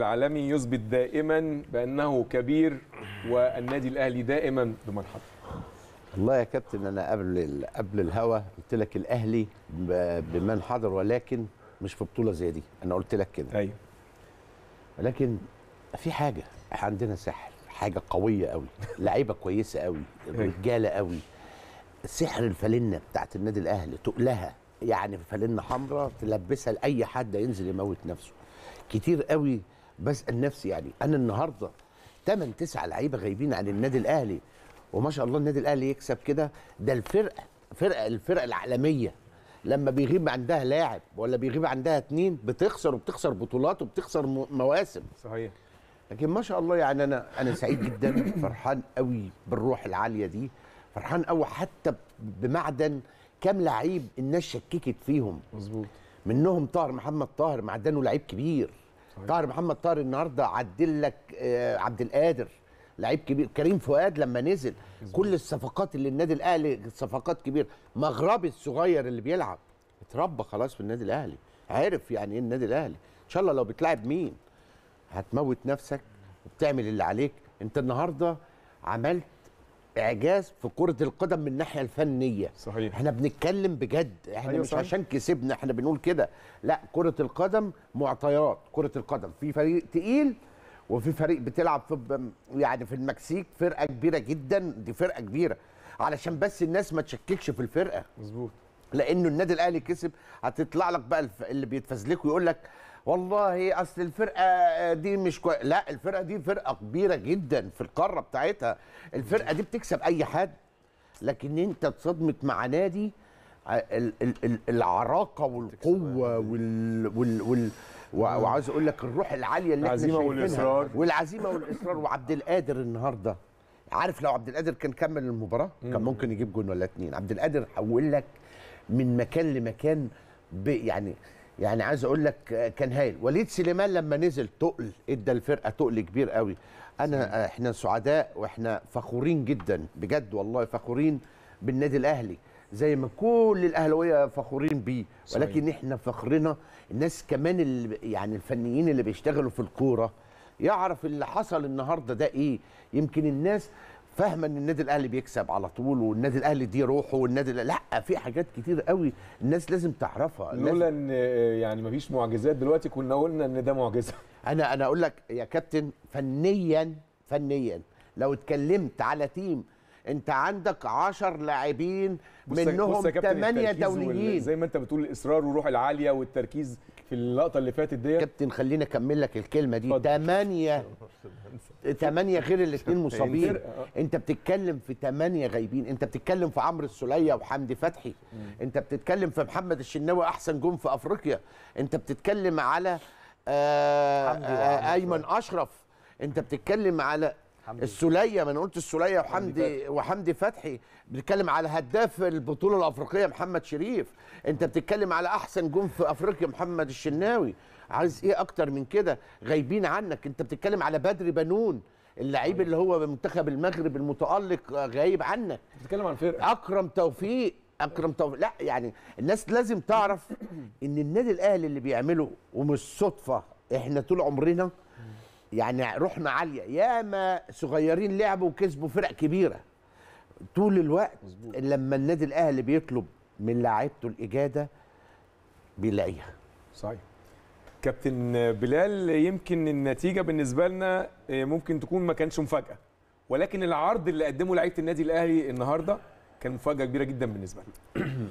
العالمي يثبت دائما بأنه كبير والنادي الأهلي دائما حضر والله يا كابتن أنا قبل قبل الهوا قلت لك الأهلي بمن حضر ولكن مش في بطولة زي دي أنا قلت لك كده أيوه ولكن في حاجة احنا عندنا سحر حاجة قوية قوي لعيبة كويسة قوي أيوه. رجالة قوي سحر الفالنة بتاعت النادي الأهلي تقلها يعني فالنة حمراء تلبسها لأي حد ينزل يموت نفسه كتير قوي بسال نفسي يعني انا النهارده 8 9 لعيبه غايبين عن النادي الاهلي وما شاء الله النادي الاهلي يكسب كده ده الفرقه فرقه الفرقه العالميه لما بيغيب عندها لاعب ولا بيغيب عندها اتنين بتخسر وبتخسر بطولات وبتخسر مواسم صحيح لكن ما شاء الله يعني انا انا سعيد جدا فرحان قوي بالروح العاليه دي فرحان قوي حتى بمعدن كام لعيب الناس شككت فيهم مظبوط منهم طاهر محمد طاهر معدنه لعيب كبير طاهر محمد طاهر النهارده عدل لك آه، عبد القادر لعيب كبير كريم فؤاد لما نزل بالزبط. كل الصفقات اللي النادي الاهلي صفقات كبيره مغربي الصغير اللي بيلعب اتربى خلاص في النادي الاهلي عارف يعني ايه النادي الاهلي ان شاء الله لو بتلعب مين هتموت نفسك وبتعمل اللي عليك انت النهارده عملت اعجاز في كره القدم من الناحيه الفنيه صحيح احنا بنتكلم بجد احنا أيوة مش صحيح. عشان كسبنا احنا بنقول كده لا كره القدم معطيات كره القدم في فريق تقيل وفي فريق بتلعب في يعني في المكسيك فرقه كبيره جدا دي فرقه كبيره علشان بس الناس ما تشككش في الفرقه مظبوط لانه النادي الاهلي كسب هتطلع لك بقى اللي بيتفزلك ويقول لك والله اصل الفرقه دي مش كوي... لا الفرقه دي فرقه كبيره جدا في القاره بتاعتها الفرقه دي بتكسب اي حد لكن انت اتصدمت مع نادي العراقه والقوه وال, وال... وعاوز اقول لك الروح العاليه اللي العزيمه احنا والاصرار والعزيمه والاصرار وعبد القادر النهارده عارف لو عبد القادر كان كمل المباراه كان ممكن يجيب جون ولا اتنين عبد القادر حول لك من مكان لمكان يعني يعني عايز اقول لك كان هايل وليد سليمان لما نزل تقل ادى الفرقه تقل كبير قوي انا احنا سعداء واحنا فخورين جدا بجد والله فخورين بالنادي الاهلي زي ما كل الاهلاويه فخورين بيه ولكن صحيح. احنا فخرنا الناس كمان اللي يعني الفنيين اللي بيشتغلوا في الكوره يعرف اللي حصل النهارده ده ايه يمكن الناس فاهمه ان النادي الاهلي بيكسب على طول والنادي الاهلي دي روحه والنادي لا في حاجات كتير قوي الناس لازم تعرفها لولا ان آه، يعني مفيش معجزات دلوقتي كنا قلنا ان ده معجزه انا انا اقول لك يا كابتن فنيا فنيا لو اتكلمت على تيم انت عندك 10 لاعبين منهم 8 دوليين زي ما انت بتقول الاصرار والروح العاليه والتركيز في اللقطه اللي فاتت ديت كابتن خليني اكمل لك الكلمه دي 8 ثمانيه غير الاثنين مصابين انت بتتكلم في ثمانيه غايبين انت بتتكلم في عمرو السوليه وحمدي فتحي انت بتتكلم في محمد الشناوي احسن جون في افريقيا انت بتتكلم على آه، آه، ايمن اشرف انت بتتكلم على السوليه ما انا قلت السوليه وحمدي وحمدي فتحي بنتكلم على هداف البطوله الافريقيه محمد شريف انت بتتكلم على احسن جون في افريقيا محمد الشناوي عايز ايه اكتر من كده غايبين عنك انت بتتكلم على بدر بنون اللعيب اللي هو منتخب المغرب المتالق آه، غايب عنك بتتكلم عن فرقه اكرم توفيق اكرم توفيق لا يعني الناس لازم تعرف ان النادي الاهلي اللي بيعمله ومش صدفه احنا طول عمرنا يعني روحنا عاليه ياما صغيرين لعبوا وكسبوا فرق كبيره طول الوقت مزبوط. لما النادي الاهلي بيطلب من لاعيبته الاجاده بيلاقيها صحيح كابتن بلال يمكن النتيجه بالنسبه لنا آه، ممكن تكون ما كانش مفاجاه ولكن العرض اللي قدمه لعيبه النادي الاهلي النهارده كان مفاجاه كبيره جدا بالنسبه لنا